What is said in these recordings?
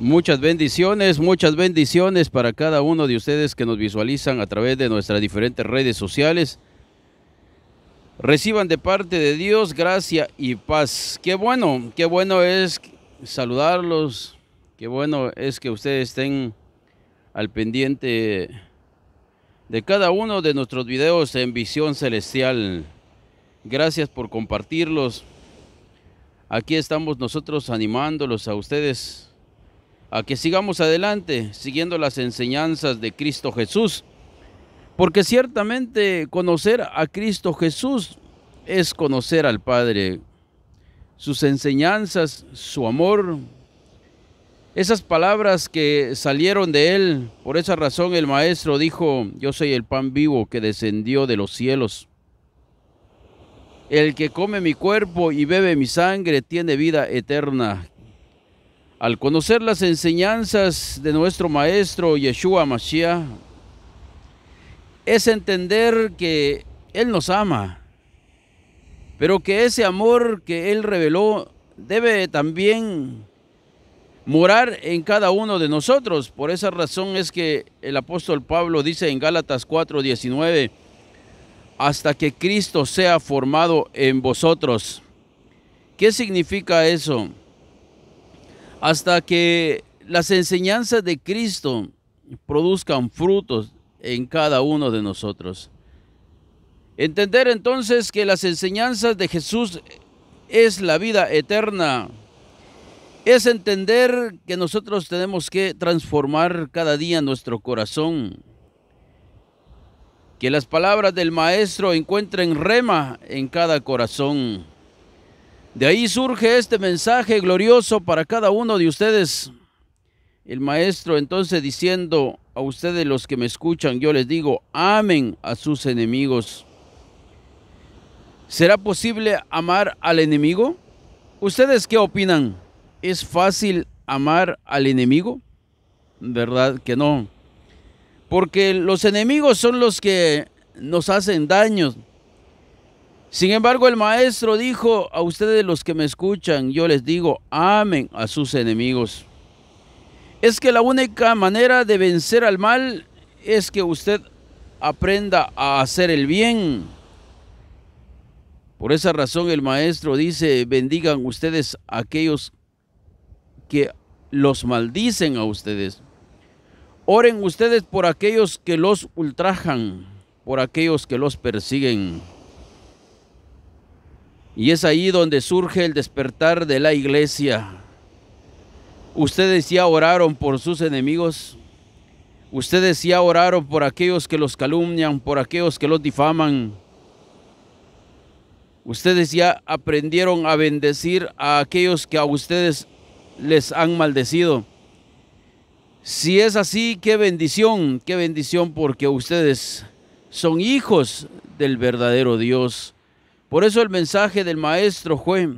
Muchas bendiciones, muchas bendiciones para cada uno de ustedes que nos visualizan a través de nuestras diferentes redes sociales. Reciban de parte de Dios gracia y paz. Qué bueno, qué bueno es saludarlos, qué bueno es que ustedes estén al pendiente de cada uno de nuestros videos en visión celestial. Gracias por compartirlos. Aquí estamos nosotros animándolos a ustedes a que sigamos adelante siguiendo las enseñanzas de Cristo Jesús, porque ciertamente conocer a Cristo Jesús es conocer al Padre, sus enseñanzas, su amor, esas palabras que salieron de él, por esa razón el maestro dijo, yo soy el pan vivo que descendió de los cielos. El que come mi cuerpo y bebe mi sangre tiene vida eterna. Al conocer las enseñanzas de nuestro Maestro Yeshua Mashiach, es entender que Él nos ama, pero que ese amor que Él reveló debe también morar en cada uno de nosotros. Por esa razón es que el apóstol Pablo dice en Gálatas 4:19, hasta que Cristo sea formado en vosotros. ¿Qué significa eso? hasta que las enseñanzas de Cristo produzcan frutos en cada uno de nosotros. Entender entonces que las enseñanzas de Jesús es la vida eterna es entender que nosotros tenemos que transformar cada día nuestro corazón. Que las palabras del Maestro encuentren rema en cada corazón. De ahí surge este mensaje glorioso para cada uno de ustedes. El maestro entonces diciendo a ustedes los que me escuchan, yo les digo, amen a sus enemigos. ¿Será posible amar al enemigo? ¿Ustedes qué opinan? ¿Es fácil amar al enemigo? ¿Verdad que no? Porque los enemigos son los que nos hacen daño, sin embargo, el maestro dijo a ustedes los que me escuchan, yo les digo, amen a sus enemigos. Es que la única manera de vencer al mal es que usted aprenda a hacer el bien. Por esa razón el maestro dice, bendigan ustedes a aquellos que los maldicen a ustedes. Oren ustedes por aquellos que los ultrajan, por aquellos que los persiguen. Y es ahí donde surge el despertar de la iglesia. Ustedes ya oraron por sus enemigos. Ustedes ya oraron por aquellos que los calumnian, por aquellos que los difaman. Ustedes ya aprendieron a bendecir a aquellos que a ustedes les han maldecido. Si es así, qué bendición, qué bendición porque ustedes son hijos del verdadero Dios por eso el mensaje del maestro fue,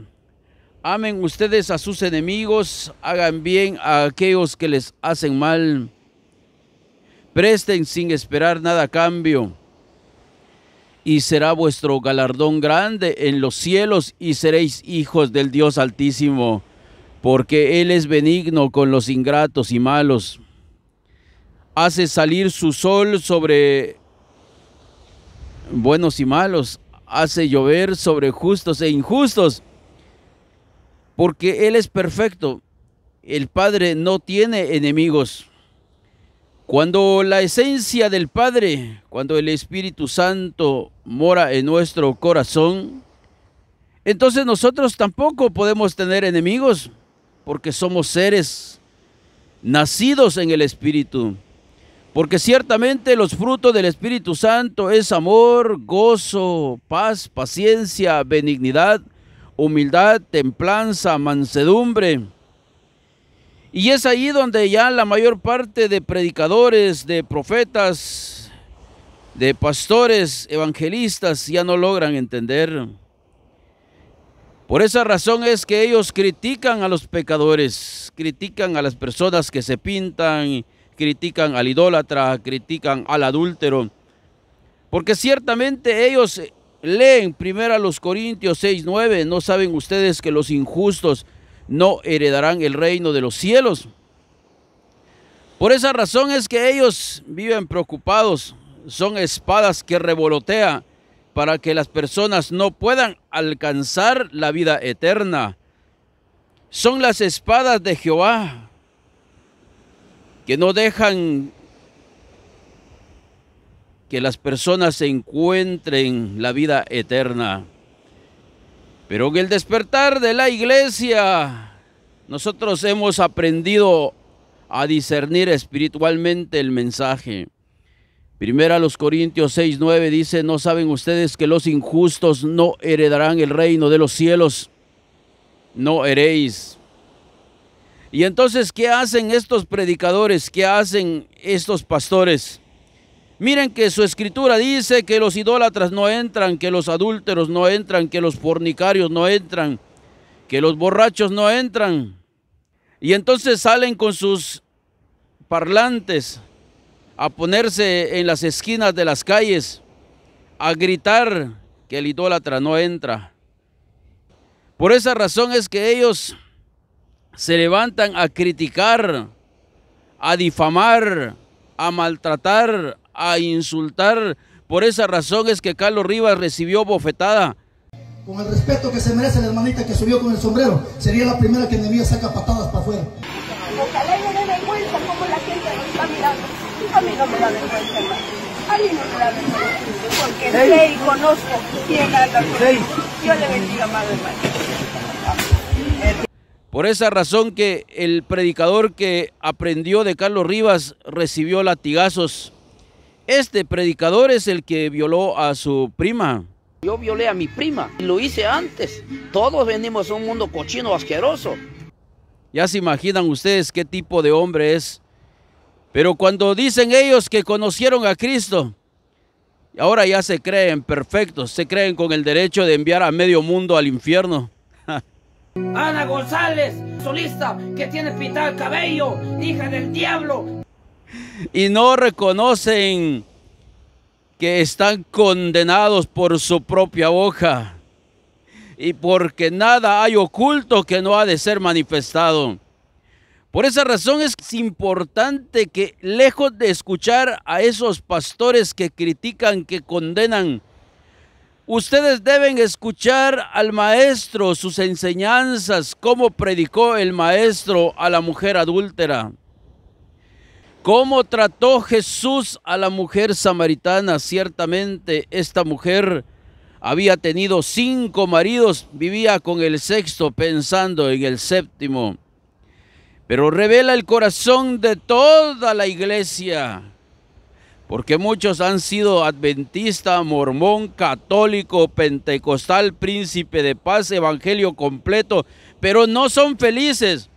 amen ustedes a sus enemigos, hagan bien a aquellos que les hacen mal, presten sin esperar nada a cambio, y será vuestro galardón grande en los cielos y seréis hijos del Dios Altísimo, porque Él es benigno con los ingratos y malos. Hace salir su sol sobre buenos y malos, hace llover sobre justos e injustos, porque Él es perfecto. El Padre no tiene enemigos. Cuando la esencia del Padre, cuando el Espíritu Santo mora en nuestro corazón, entonces nosotros tampoco podemos tener enemigos, porque somos seres nacidos en el Espíritu. Porque ciertamente los frutos del Espíritu Santo es amor, gozo, paz, paciencia, benignidad, humildad, templanza, mansedumbre. Y es ahí donde ya la mayor parte de predicadores, de profetas, de pastores, evangelistas ya no logran entender. Por esa razón es que ellos critican a los pecadores, critican a las personas que se pintan, critican al idólatra, critican al adúltero, porque ciertamente ellos leen primero a los Corintios 6, 9, no saben ustedes que los injustos no heredarán el reino de los cielos. Por esa razón es que ellos viven preocupados, son espadas que revolotea para que las personas no puedan alcanzar la vida eterna. Son las espadas de Jehová que no dejan que las personas se encuentren la vida eterna. Pero en el despertar de la iglesia, nosotros hemos aprendido a discernir espiritualmente el mensaje. Primera los Corintios 6.9 dice, ¿no saben ustedes que los injustos no heredarán el reino de los cielos? No heréis. Y entonces, ¿qué hacen estos predicadores? ¿Qué hacen estos pastores? Miren que su escritura dice que los idólatras no entran, que los adúlteros no entran, que los fornicarios no entran, que los borrachos no entran. Y entonces salen con sus parlantes a ponerse en las esquinas de las calles, a gritar que el idólatra no entra. Por esa razón es que ellos se levantan a criticar, a difamar, a maltratar, a insultar. Por esa razón es que Carlos Rivas recibió bofetada. Con el respeto que se merece la hermanita que subió con el sombrero, sería la primera que debía saca patadas para afuera. Ojalá yo me vergüenza como la gente nos está mirando. A mí no me da vergüenza, a mí no me da vergüenza, porque sé y conozco quién anda con Yo Dios le bendiga, madre hermano. Por esa razón que el predicador que aprendió de Carlos Rivas recibió latigazos. Este predicador es el que violó a su prima. Yo violé a mi prima y lo hice antes. Todos venimos a un mundo cochino asqueroso. Ya se imaginan ustedes qué tipo de hombre es. Pero cuando dicen ellos que conocieron a Cristo, ahora ya se creen perfectos, se creen con el derecho de enviar a medio mundo al infierno. Ana González, solista que tiene pintado cabello, hija del diablo. Y no reconocen que están condenados por su propia hoja y porque nada hay oculto que no ha de ser manifestado. Por esa razón es importante que lejos de escuchar a esos pastores que critican, que condenan, Ustedes deben escuchar al maestro, sus enseñanzas, cómo predicó el maestro a la mujer adúltera. Cómo trató Jesús a la mujer samaritana. Ciertamente esta mujer había tenido cinco maridos, vivía con el sexto pensando en el séptimo. Pero revela el corazón de toda la iglesia porque muchos han sido adventista, mormón, católico, pentecostal, príncipe de paz, evangelio completo, pero no son felices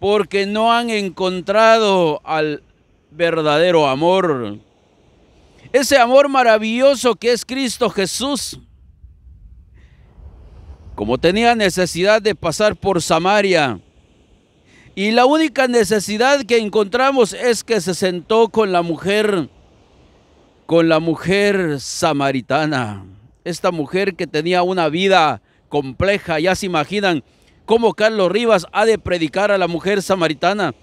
porque no han encontrado al verdadero amor. Ese amor maravilloso que es Cristo Jesús. Como tenía necesidad de pasar por Samaria, y la única necesidad que encontramos es que se sentó con la mujer con la mujer samaritana. Esta mujer que tenía una vida compleja, ya se imaginan cómo Carlos Rivas ha de predicar a la mujer samaritana.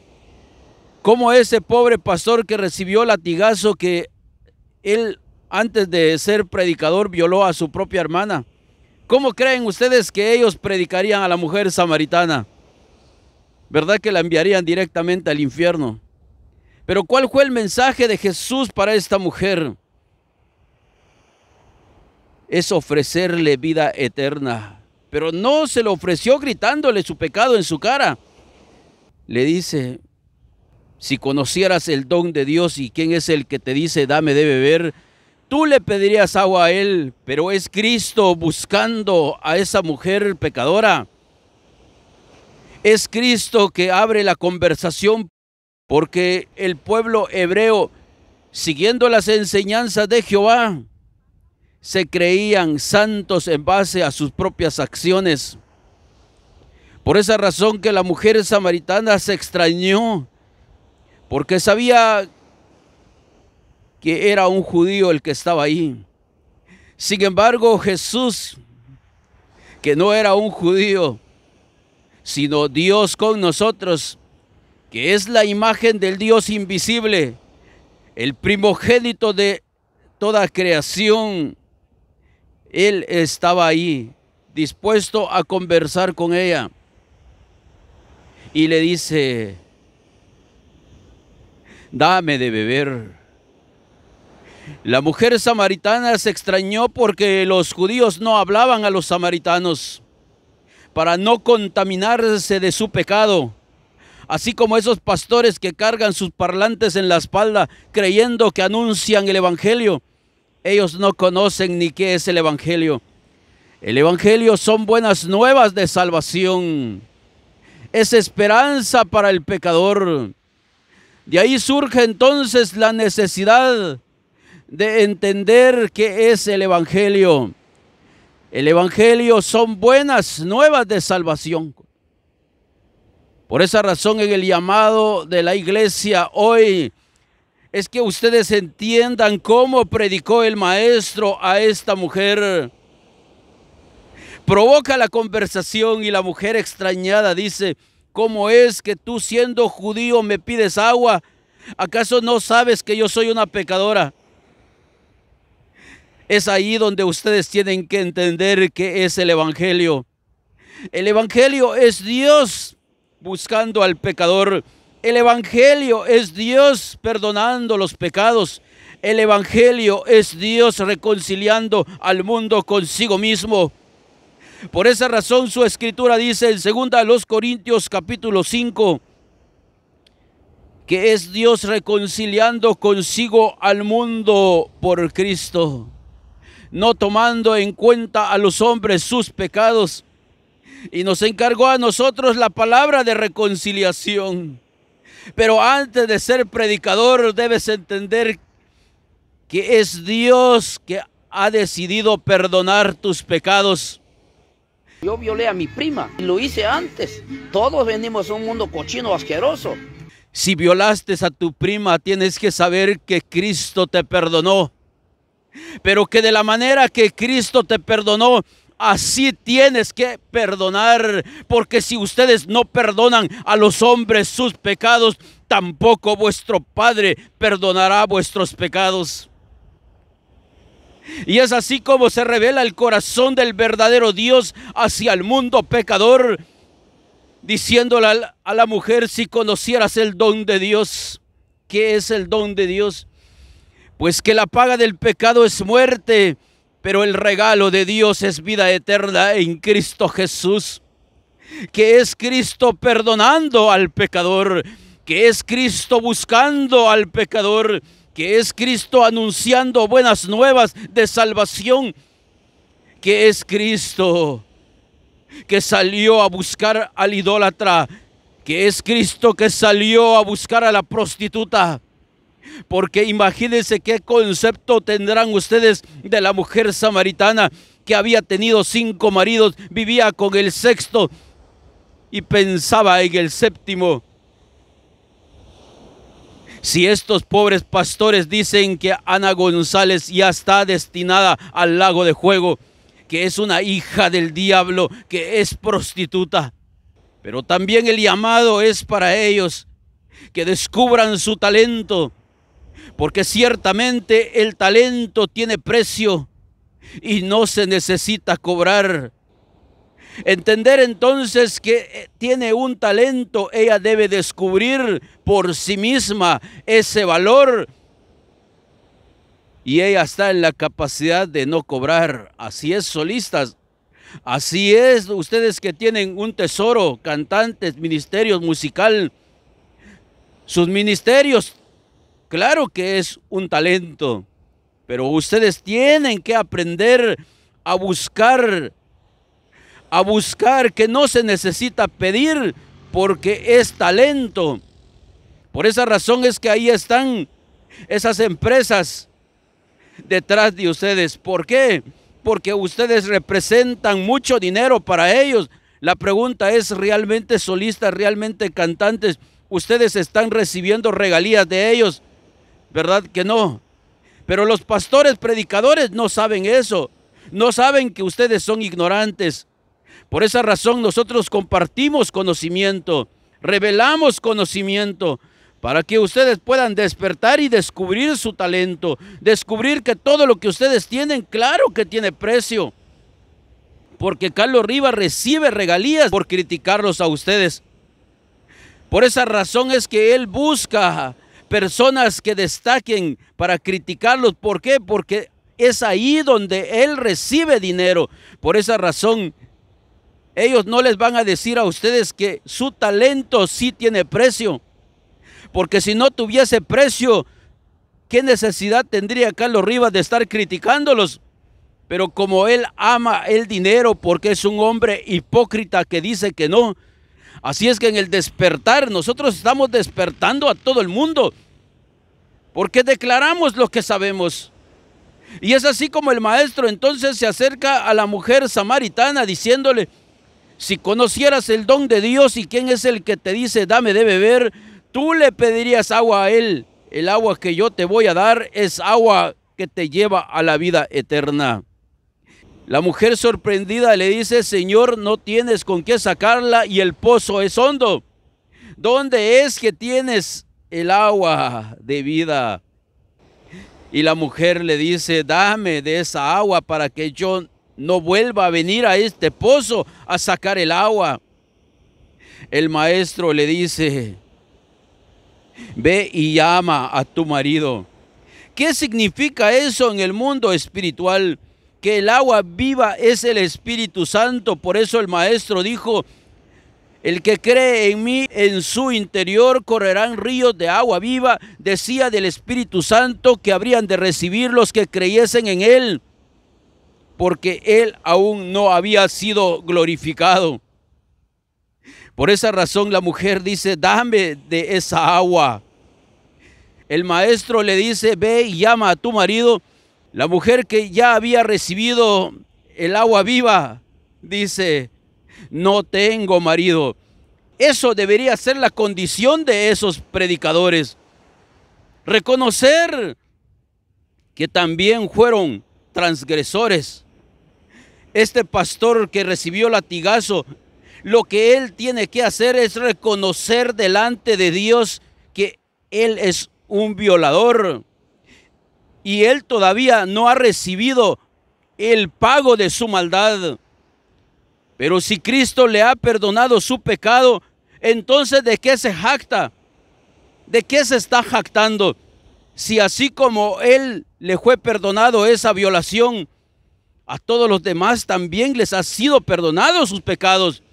Cómo ese pobre pastor que recibió latigazo que él antes de ser predicador violó a su propia hermana. ¿Cómo creen ustedes que ellos predicarían a la mujer samaritana? ¿Verdad que la enviarían directamente al infierno? Pero ¿cuál fue el mensaje de Jesús para esta mujer? Es ofrecerle vida eterna. Pero no se lo ofreció gritándole su pecado en su cara. Le dice, si conocieras el don de Dios y quién es el que te dice dame de beber, tú le pedirías agua a él, pero es Cristo buscando a esa mujer pecadora. Es Cristo que abre la conversación porque el pueblo hebreo, siguiendo las enseñanzas de Jehová, se creían santos en base a sus propias acciones. Por esa razón que la mujer samaritana se extrañó, porque sabía que era un judío el que estaba ahí. Sin embargo, Jesús, que no era un judío, sino Dios con nosotros, que es la imagen del Dios invisible, el primogénito de toda creación. Él estaba ahí, dispuesto a conversar con ella. Y le dice, dame de beber. La mujer samaritana se extrañó porque los judíos no hablaban a los samaritanos para no contaminarse de su pecado así como esos pastores que cargan sus parlantes en la espalda creyendo que anuncian el Evangelio. Ellos no conocen ni qué es el Evangelio. El Evangelio son buenas nuevas de salvación. Es esperanza para el pecador. De ahí surge entonces la necesidad de entender qué es el Evangelio. El Evangelio son buenas nuevas de salvación. Por esa razón en el llamado de la iglesia hoy es que ustedes entiendan cómo predicó el maestro a esta mujer. Provoca la conversación y la mujer extrañada dice, ¿cómo es que tú siendo judío me pides agua? ¿Acaso no sabes que yo soy una pecadora? Es ahí donde ustedes tienen que entender que es el Evangelio. El Evangelio es Dios buscando al pecador. El Evangelio es Dios perdonando los pecados. El Evangelio es Dios reconciliando al mundo consigo mismo. Por esa razón su escritura dice en los Corintios capítulo 5 que es Dios reconciliando consigo al mundo por Cristo, no tomando en cuenta a los hombres sus pecados, y nos encargó a nosotros la palabra de reconciliación. Pero antes de ser predicador debes entender que es Dios que ha decidido perdonar tus pecados. Yo violé a mi prima lo hice antes. Todos venimos a un mundo cochino asqueroso. Si violaste a tu prima, tienes que saber que Cristo te perdonó. Pero que de la manera que Cristo te perdonó, Así tienes que perdonar, porque si ustedes no perdonan a los hombres sus pecados, tampoco vuestro Padre perdonará vuestros pecados. Y es así como se revela el corazón del verdadero Dios hacia el mundo pecador, diciéndole a la mujer, si conocieras el don de Dios, ¿qué es el don de Dios? Pues que la paga del pecado es muerte pero el regalo de Dios es vida eterna en Cristo Jesús, que es Cristo perdonando al pecador, que es Cristo buscando al pecador, que es Cristo anunciando buenas nuevas de salvación, que es Cristo que salió a buscar al idólatra, que es Cristo que salió a buscar a la prostituta, porque imagínense qué concepto tendrán ustedes de la mujer samaritana que había tenido cinco maridos, vivía con el sexto y pensaba en el séptimo. Si estos pobres pastores dicen que Ana González ya está destinada al lago de juego, que es una hija del diablo, que es prostituta, pero también el llamado es para ellos, que descubran su talento, porque ciertamente el talento tiene precio y no se necesita cobrar. Entender entonces que eh, tiene un talento, ella debe descubrir por sí misma ese valor y ella está en la capacidad de no cobrar. Así es, solistas. Así es, ustedes que tienen un tesoro, cantantes, ministerios musical, sus ministerios Claro que es un talento, pero ustedes tienen que aprender a buscar, a buscar que no se necesita pedir porque es talento. Por esa razón es que ahí están esas empresas detrás de ustedes. ¿Por qué? Porque ustedes representan mucho dinero para ellos. La pregunta es, ¿realmente solistas, realmente cantantes? Ustedes están recibiendo regalías de ellos ¿verdad que no? Pero los pastores predicadores no saben eso, no saben que ustedes son ignorantes. Por esa razón nosotros compartimos conocimiento, revelamos conocimiento, para que ustedes puedan despertar y descubrir su talento, descubrir que todo lo que ustedes tienen, claro que tiene precio. Porque Carlos Rivas recibe regalías por criticarlos a ustedes. Por esa razón es que él busca personas que destaquen para criticarlos. ¿Por qué? Porque es ahí donde él recibe dinero. Por esa razón, ellos no les van a decir a ustedes que su talento sí tiene precio. Porque si no tuviese precio, ¿qué necesidad tendría Carlos Rivas de estar criticándolos? Pero como él ama el dinero porque es un hombre hipócrita que dice que no, Así es que en el despertar nosotros estamos despertando a todo el mundo porque declaramos lo que sabemos. Y es así como el maestro entonces se acerca a la mujer samaritana diciéndole, si conocieras el don de Dios y quién es el que te dice dame de beber, tú le pedirías agua a él. El agua que yo te voy a dar es agua que te lleva a la vida eterna. La mujer sorprendida le dice, Señor, no tienes con qué sacarla y el pozo es hondo. ¿Dónde es que tienes el agua de vida? Y la mujer le dice, dame de esa agua para que yo no vuelva a venir a este pozo a sacar el agua. El maestro le dice, ve y llama a tu marido. ¿Qué significa eso en el mundo espiritual? que el agua viva es el Espíritu Santo. Por eso el Maestro dijo, el que cree en mí, en su interior correrán ríos de agua viva. Decía del Espíritu Santo que habrían de recibir los que creyesen en él, porque él aún no había sido glorificado. Por esa razón la mujer dice, dame de esa agua. El maestro le dice, ve y llama a tu marido la mujer que ya había recibido el agua viva dice, no tengo marido. Eso debería ser la condición de esos predicadores. Reconocer que también fueron transgresores. Este pastor que recibió latigazo, lo que él tiene que hacer es reconocer delante de Dios que él es un violador y él todavía no ha recibido el pago de su maldad. Pero si Cristo le ha perdonado su pecado, entonces ¿de qué se jacta? ¿De qué se está jactando? Si así como él le fue perdonado esa violación, a todos los demás también les ha sido perdonados sus pecados.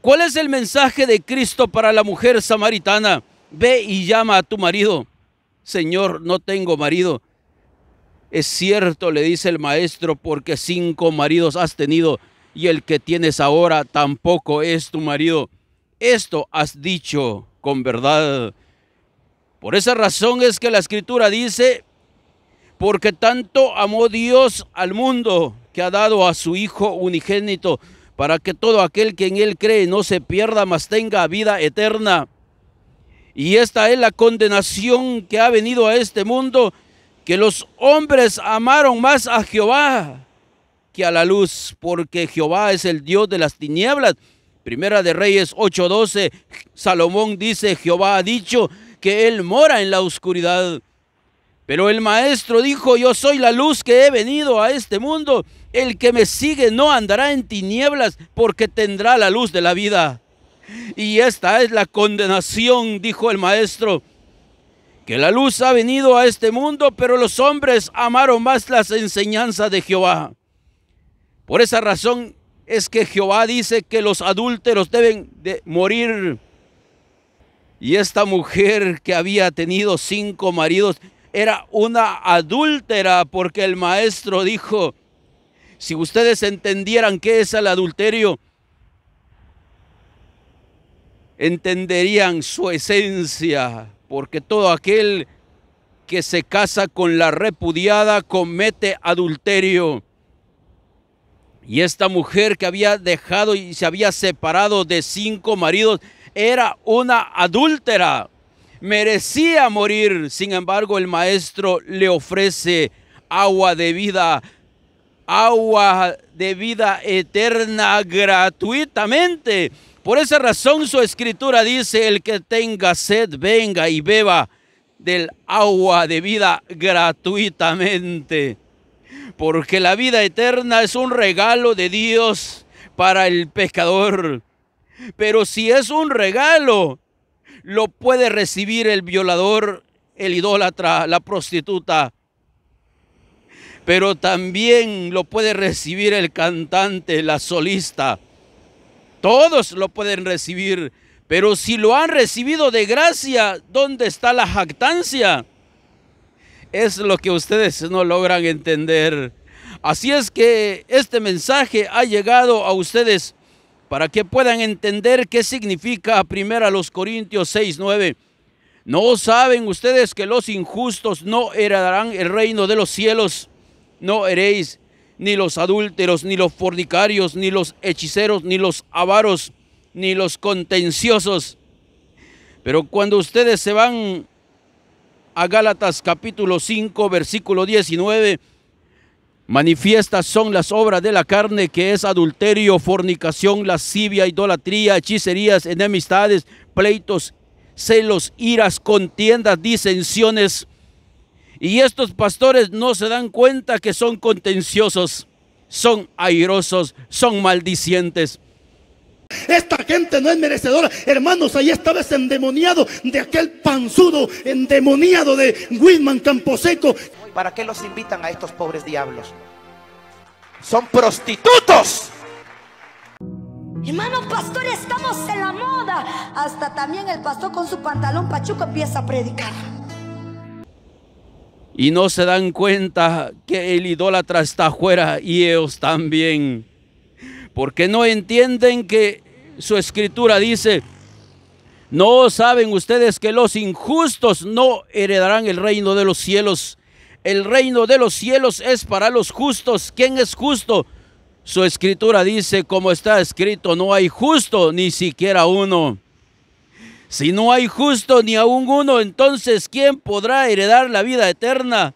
¿Cuál es el mensaje de Cristo para la mujer samaritana? Ve y llama a tu marido. Señor, no tengo marido. Es cierto, le dice el maestro, porque cinco maridos has tenido y el que tienes ahora tampoco es tu marido. Esto has dicho con verdad. Por esa razón es que la escritura dice, porque tanto amó Dios al mundo que ha dado a su Hijo unigénito, para que todo aquel que en Él cree no se pierda, mas tenga vida eterna. Y esta es la condenación que ha venido a este mundo, que los hombres amaron más a Jehová que a la luz, porque Jehová es el Dios de las tinieblas. Primera de Reyes 8:12, Salomón dice, Jehová ha dicho que él mora en la oscuridad. Pero el maestro dijo, yo soy la luz que he venido a este mundo. El que me sigue no andará en tinieblas porque tendrá la luz de la vida. Y esta es la condenación, dijo el maestro que la luz ha venido a este mundo, pero los hombres amaron más las enseñanzas de Jehová. Por esa razón es que Jehová dice que los adúlteros deben morir. Y esta mujer que había tenido cinco maridos era una adúltera porque el maestro dijo, si ustedes entendieran qué es el adulterio, entenderían su esencia porque todo aquel que se casa con la repudiada comete adulterio. Y esta mujer que había dejado y se había separado de cinco maridos era una adúltera. Merecía morir. Sin embargo, el maestro le ofrece agua de vida, agua de vida eterna gratuitamente. Por esa razón su escritura dice, el que tenga sed, venga y beba del agua de vida gratuitamente. Porque la vida eterna es un regalo de Dios para el pescador. Pero si es un regalo, lo puede recibir el violador, el idólatra, la prostituta. Pero también lo puede recibir el cantante, la solista todos lo pueden recibir, pero si lo han recibido de gracia, ¿dónde está la jactancia? Es lo que ustedes no logran entender. Así es que este mensaje ha llegado a ustedes para que puedan entender qué significa a los Corintios 6, 9. ¿No saben ustedes que los injustos no heredarán el reino de los cielos? No heréis ni los adúlteros, ni los fornicarios, ni los hechiceros, ni los avaros, ni los contenciosos. Pero cuando ustedes se van a Gálatas capítulo 5, versículo 19, manifiestas son las obras de la carne, que es adulterio, fornicación, lascivia, idolatría, hechicerías, enemistades, pleitos, celos, iras, contiendas, disensiones, y estos pastores no se dan cuenta que son contenciosos, son airosos, son maldicientes. Esta gente no es merecedora. Hermanos, ahí estaba ese endemoniado de aquel panzudo endemoniado de Whitman Camposeco. ¿Para qué los invitan a estos pobres diablos? Son prostitutos. Hermanos pastores, estamos en la moda. Hasta también el pastor con su pantalón pachuco empieza a predicar y no se dan cuenta que el idólatra está afuera y ellos también. Porque no entienden que su escritura dice, no saben ustedes que los injustos no heredarán el reino de los cielos. El reino de los cielos es para los justos. ¿Quién es justo? Su escritura dice, como está escrito, no hay justo ni siquiera uno. Si no hay justo ni aún uno, entonces ¿quién podrá heredar la vida eterna?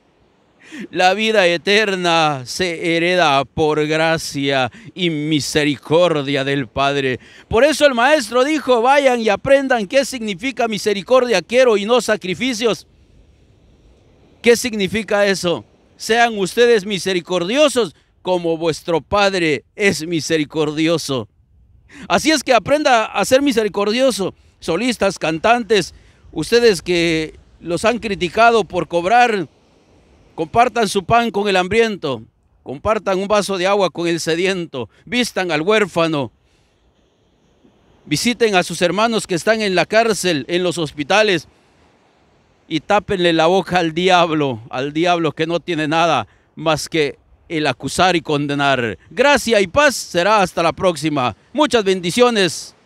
La vida eterna se hereda por gracia y misericordia del Padre. Por eso el Maestro dijo, vayan y aprendan qué significa misericordia quiero y no sacrificios. ¿Qué significa eso? Sean ustedes misericordiosos como vuestro Padre es misericordioso. Así es que aprenda a ser misericordioso solistas, cantantes, ustedes que los han criticado por cobrar, compartan su pan con el hambriento, compartan un vaso de agua con el sediento, vistan al huérfano, visiten a sus hermanos que están en la cárcel, en los hospitales, y tápenle la boca al diablo, al diablo que no tiene nada más que el acusar y condenar. Gracia y paz será hasta la próxima. Muchas bendiciones.